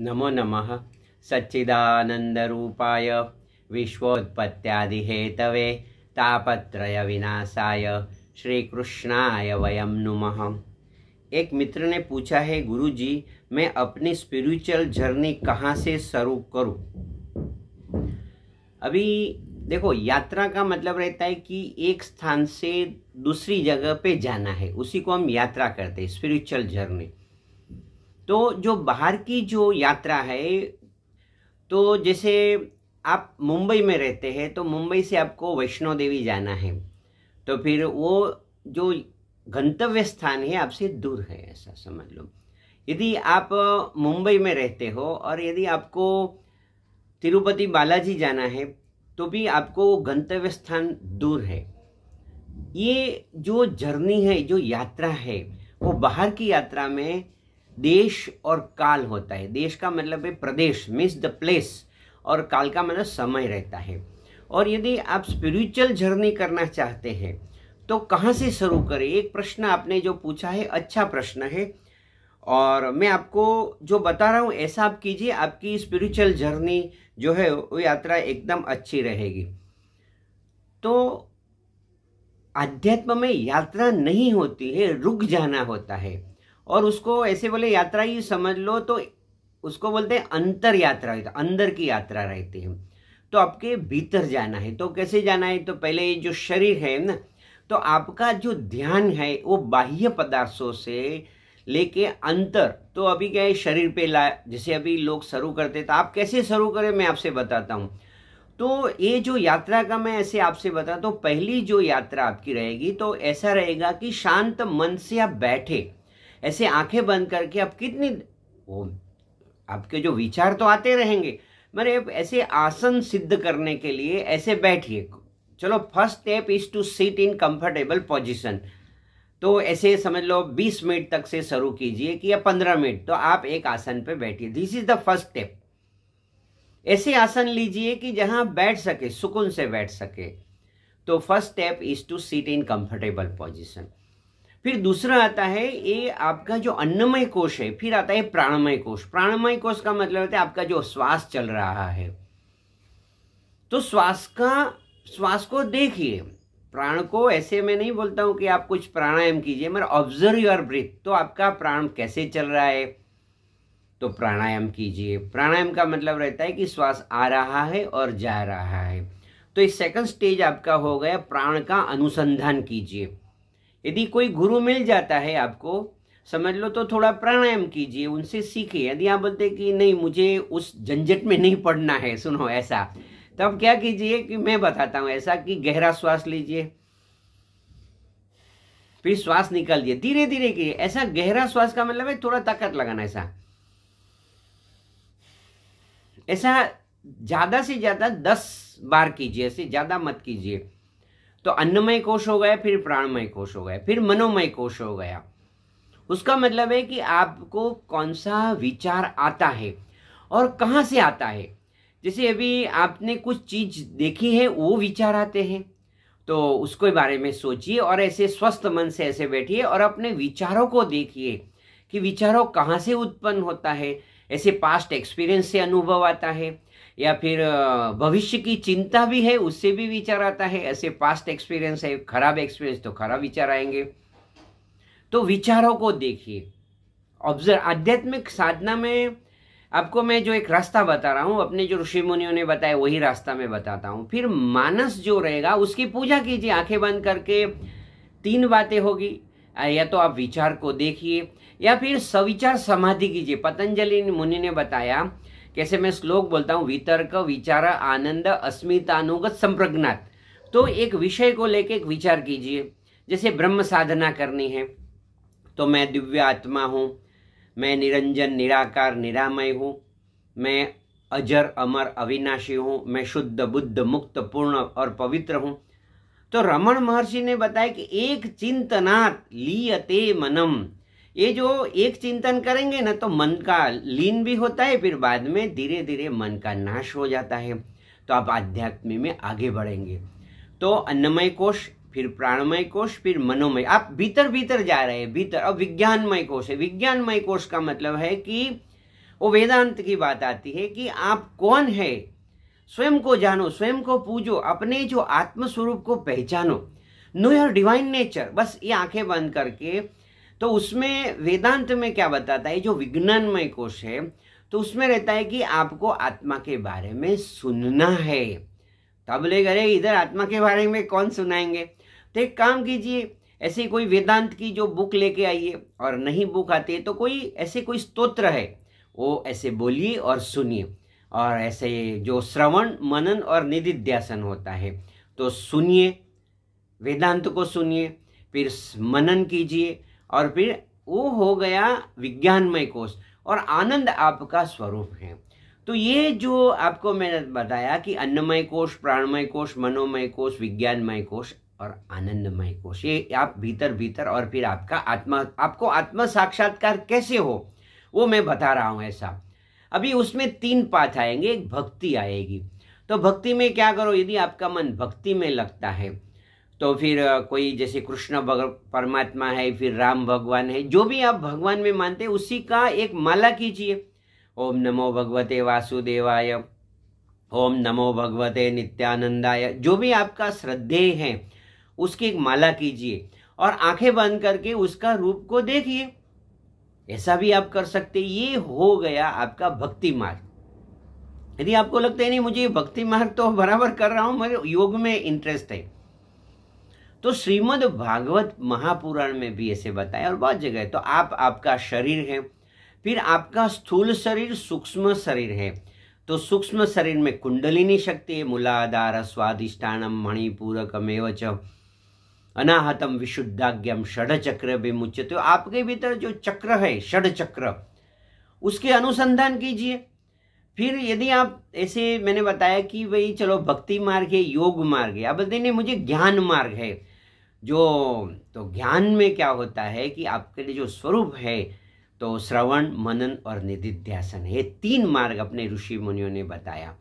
नमो नमः हेतव विश्वोत्पत्त्यादिहेतवे विनाशा श्रीकृष्णाय वयम नुमः एक मित्र ने पूछा है गुरुजी मैं अपनी स्पिरिचुअल जर्नी कहाँ से शुरू करूँ अभी देखो यात्रा का मतलब रहता है कि एक स्थान से दूसरी जगह पे जाना है उसी को हम यात्रा करते हैं स्पिरिचुअल जर्नी तो जो बाहर की जो यात्रा है तो जैसे आप मुंबई में रहते हैं तो मुंबई से आपको वैष्णो देवी जाना है तो फिर वो जो गंतव्य स्थान है आपसे दूर है ऐसा समझ लो यदि आप मुंबई में रहते हो और यदि आपको तिरुपति बालाजी जाना है तो भी आपको गंतव्य स्थान दूर है ये जो जर्नी है जो यात्रा है वो बाहर की यात्रा में देश और काल होता है देश का मतलब है प्रदेश मीन्स द प्लेस और काल का मतलब समय रहता है और यदि आप स्पिरिचुअल जर्नी करना चाहते हैं तो कहाँ से शुरू करें एक प्रश्न आपने जो पूछा है अच्छा प्रश्न है और मैं आपको जो बता रहा हूँ ऐसा आप कीजिए आपकी स्पिरिचुअल जर्नी जो है वो यात्रा एकदम अच्छी रहेगी तो आध्यात्म में यात्रा नहीं होती है रुक जाना होता है और उसको ऐसे बोले यात्रा ही समझ लो तो उसको बोलते हैं अंतर यात्रा होती है अंदर की यात्रा रहती है तो आपके भीतर जाना है तो कैसे जाना है तो पहले ये जो शरीर है ना तो आपका जो ध्यान है वो बाह्य पदार्थों से लेके अंतर तो अभी क्या है शरीर पे ला जैसे अभी लोग शुरू करते तो आप कैसे शुरू करें मैं आपसे बताता हूँ तो ये जो यात्रा का मैं ऐसे आपसे बताता तो हूँ पहली जो यात्रा आपकी रहेगी तो ऐसा रहेगा कि शांत मन से आप बैठे ऐसे आंखें बंद करके आप कितनी वो आपके जो विचार तो आते रहेंगे मैंने ऐसे आसन सिद्ध करने के लिए ऐसे बैठिए चलो first step is to seat in comfortable position तो ऐसे समझ लो 20 मिनट तक से शुरू कीजिए कि या 15 मिनट तो आप एक आसन पे बैठिए this is the first step ऐसे आसन लीजिए कि जहां बैठ सके सुकून से बैठ सके तो first step is to seat in comfortable position फिर दूसरा आता है ये आपका जो अन्नमय कोश है फिर आता है प्राणमय कोश प्राणमय कोश का मतलब होता है आपका जो श्वास चल रहा है तो श्वास का श्वास को देखिए प्राण को ऐसे मैं नहीं बोलता हूं कि आप कुछ प्राणायाम कीजिए मगर ऑब्जर्व योर ब्रीथ तो आपका प्राण कैसे चल रहा है तो प्राणायाम कीजिए प्राणायाम का मतलब रहता है कि श्वास आ रहा है और जा रहा है तो इस सेकंड स्टेज आपका हो गया प्राण का अनुसंधान कीजिए यदि कोई गुरु मिल जाता है आपको समझ लो तो थोड़ा प्राणायाम कीजिए उनसे सीखे यदि आप बोलते कि नहीं मुझे उस झंझट में नहीं पड़ना है सुनो ऐसा तो आप क्या कीजिए कि मैं बताता हूं ऐसा कि गहरा श्वास लीजिए फिर श्वास दिए धीरे धीरे कीजिए ऐसा गहरा श्वास का मतलब है थोड़ा ताकत लगाना ऐसा ऐसा ज्यादा से ज्यादा दस बार कीजिए ऐसे ज्यादा मत कीजिए तो अन्नमय कोष हो गया फिर प्राणमय कोष हो गया फिर मनोमय कोष हो गया उसका मतलब है कि आपको कौन सा विचार आता है और कहाँ से आता है जैसे अभी आपने कुछ चीज देखी है वो विचार आते हैं तो उसके बारे में सोचिए और ऐसे स्वस्थ मन से ऐसे बैठिए और अपने विचारों को देखिए कि विचारों कहाँ से उत्पन्न होता है ऐसे पास्ट एक्सपीरियंस से अनुभव आता है या फिर भविष्य की चिंता भी है उससे भी विचार आता है ऐसे पास्ट एक्सपीरियंस है खराब एक्सपीरियंस तो खराब विचार आएंगे तो विचारों को देखिए ऑब्जर्व आध्यात्मिक साधना में आपको मैं जो एक रास्ता बता रहा हूँ अपने जो ऋषि मुनियों ने बताया वही रास्ता मैं बताता हूँ फिर मानस जो रहेगा उसकी पूजा कीजिए आंखें बंद करके तीन बातें होगी या तो आप विचार को देखिए या फिर सविचार समाधि कीजिए पतंजलि मुनि ने बताया कैसे मैं श्लोक बोलता हूँ वितर्क विचार आनंद अस्मितानुगत संप्रज्ञात तो एक विषय को लेके एक विचार कीजिए जैसे ब्रह्म साधना करनी है तो मैं दिव्य आत्मा हूँ मैं निरंजन निराकार निरामय हूँ मैं अजर अमर अविनाशी हूँ मैं शुद्ध बुद्ध मुक्त पूर्ण और पवित्र हूँ तो रमण महर्षि ने बताया कि एक चिंतनात् लियते मनम ये जो एक चिंतन करेंगे ना तो मन का लीन भी होता है फिर बाद में धीरे धीरे मन का नाश हो जाता है तो आप आध्यात्म में आगे बढ़ेंगे तो अन्नमय कोश फिर प्राणमय कोश फिर मनोमय आप भीतर भीतर जा रहे हैं भीतर अब विज्ञानमय कोश है विज्ञानमय कोश का मतलब है कि वो वेदांत की बात आती है कि आप कौन है स्वयं को जानो स्वयं को पूजो अपने जो आत्म स्वरूप को पहचानो नो योर डिवाइन नेचर बस ये आंखें बंद करके तो उसमें वेदांत में क्या बताता है जो विज्ञानमय कोष है तो उसमें रहता है कि आपको आत्मा के बारे में सुनना है तब तो ले करे इधर आत्मा के बारे में कौन सुनाएंगे तो एक काम कीजिए ऐसी कोई वेदांत की जो बुक लेके आइए और नहीं बुक आती है तो कोई ऐसे कोई स्तोत्र है वो ऐसे बोलिए और सुनिए और ऐसे जो श्रवण मनन और निधिध्यासन होता है तो सुनिए वेदांत को सुनिए फिर मनन कीजिए और फिर वो हो गया विज्ञानमय कोष और आनंद आपका स्वरूप है तो ये जो आपको मैंने बताया कि अन्नमय कोष प्राणमय कोष मनोमय कोष विज्ञानमय कोष और आनंदमय कोष ये आप भीतर भीतर और फिर आपका आत्मा आपको आत्मा साक्षात्कार कैसे हो वो मैं बता रहा हूँ ऐसा अभी उसमें तीन पाठ आएंगे एक भक्ति आएगी तो भक्ति में क्या करो यदि आपका मन भक्ति में लगता है तो फिर कोई जैसे कृष्ण परमात्मा है फिर राम भगवान है जो भी आप भगवान में मानते हैं उसी का एक माला कीजिए ओम नमो भगवते वासुदेवाय ओम नमो भगवते नित्यानंदाय जो भी आपका श्रद्धेय है उसकी एक माला कीजिए और आंखें बंद करके उसका रूप को देखिए ऐसा भी आप कर सकते ये हो गया आपका भक्ति मार्ग यदि आपको लगता है नहीं मुझे भक्ति मार्ग तो बराबर कर रहा हूं मेरे योग में इंटरेस्ट है तो श्रीमद् भागवत महापुराण में भी ऐसे बताया और बहुत जगह है तो आप आपका शरीर है फिर आपका स्थूल शरीर सूक्ष्म शरीर है तो सूक्ष्म शरीर में कुंडलिनी शक्ति है मूलाधार स्वादिष्ठानम मणिपूरकमेव अनाहतम विशुद्धाज्ञम षड चक्र विमुच्य तो आपके भीतर जो चक्र है षड चक्र उसके अनुसंधान कीजिए फिर यदि आप ऐसे मैंने बताया कि भाई चलो भक्ति मार्ग है योग मार्ग है आप बताइए मुझे ज्ञान मार्ग है जो तो ज्ञान में क्या होता है कि आपके लिए जो स्वरूप है तो श्रवण मनन और निधिध्यासन ये तीन मार्ग अपने ऋषि मुनियों ने बताया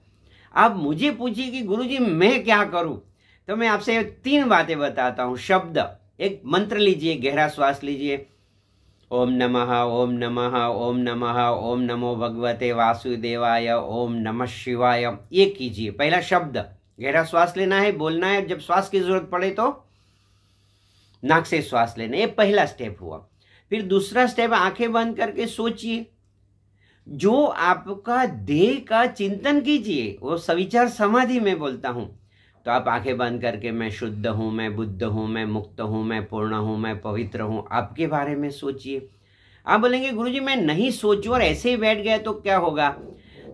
आप मुझे पूछिए कि गुरु जी मैं क्या करूं तो मैं आपसे तीन बातें बताता हूं शब्द एक मंत्र लीजिए गहरा श्वास लीजिए ओम नमः ओम नमः ओम नमः ओम नमो भगवते वासुदेवाय ओम नमः शिवाय ये कीजिए पहला शब्द गहरा श्वास लेना है बोलना है जब श्वास की जरूरत पड़े तो नाक से श्वास लेना ये पहला स्टेप हुआ फिर दूसरा स्टेप आंखें बंद करके सोचिए जो आपका देह का चिंतन कीजिए वो सविचार समाधि में बोलता हूँ तो आप आंखें बंद करके मैं शुद्ध हूं मैं बुद्ध हूं मैं मुक्त हूं मैं पूर्ण हूं मैं पवित्र हूं आपके बारे में सोचिए आप बोलेंगे गुरु जी मैं नहीं सोचू और ऐसे ही बैठ गया तो क्या होगा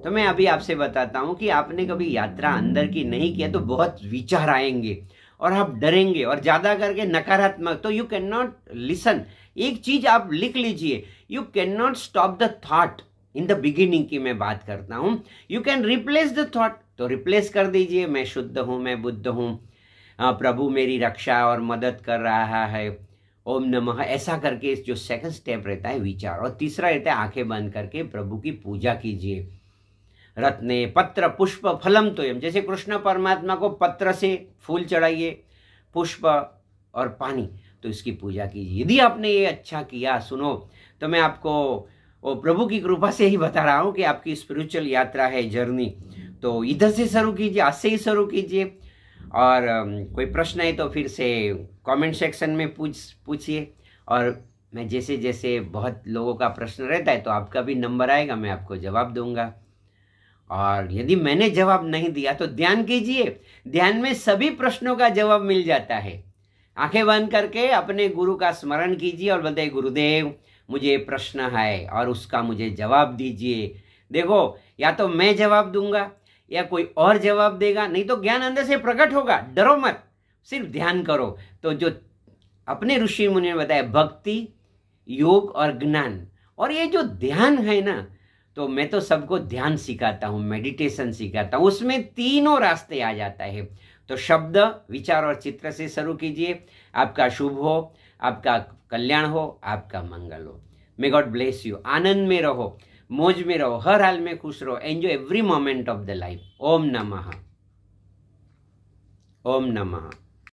तो मैं अभी आपसे बताता हूँ कि आपने कभी यात्रा अंदर की नहीं किया तो बहुत विचार आएंगे और आप डरेंगे और ज़्यादा करके नकारात्मक तो यू कैन नॉट लिसन एक चीज़ आप लिख लीजिए you can not stop the thought in the beginning की मैं बात करता हूँ you can replace the thought तो रिप्लेस कर दीजिए मैं शुद्ध हूँ मैं बुद्ध हूँ प्रभु मेरी रक्षा और मदद कर रहा है ओम नमः ऐसा करके जो सेकंड स्टेप रहता है विचार और तीसरा रहता है आंखें बंद करके प्रभु की पूजा कीजिए रत्ने पत्र पुष्प फलम तो यम जैसे कृष्ण परमात्मा को पत्र से फूल चढ़ाइए पुष्प और पानी तो इसकी पूजा कीजिए यदि आपने ये अच्छा किया सुनो तो मैं आपको वो प्रभु की कृपा से ही बता रहा हूँ कि आपकी स्पिरिचुअल यात्रा है जर्नी तो इधर से शुरू कीजिए आज से ही शुरू कीजिए और कोई प्रश्न है तो फिर से कमेंट सेक्शन में पूछ पूछिए और मैं जैसे जैसे बहुत लोगों का प्रश्न रहता है तो आपका भी नंबर आएगा मैं आपको जवाब दूंगा और यदि मैंने जवाब नहीं दिया तो ध्यान कीजिए ध्यान में सभी प्रश्नों का जवाब मिल जाता है आंखें बंद करके अपने गुरु का स्मरण कीजिए और बताइए गुरुदेव मुझे प्रश्न है और उसका मुझे जवाब दीजिए देखो या तो मैं जवाब दूंगा या कोई और जवाब देगा नहीं तो ज्ञान अंदर से प्रकट होगा डरो मत सिर्फ ध्यान करो तो जो अपने ऋषि मुनि ने बताया भक्ति योग और ज्ञान और ये जो ध्यान है ना तो मैं तो सबको ध्यान सिखाता हूँ मेडिटेशन सिखाता हूँ उसमें तीनों रास्ते आ जाता है तो शब्द विचार और चित्र से शुरू कीजिए आपका शुभ हो आपका कल्याण हो आपका मंगल हो मे गॉड ब्लेस यू आनंद में रहो मौज में रहो हर हाल में खुश रहो enjoy every moment of the life ओम नमः ओम नमः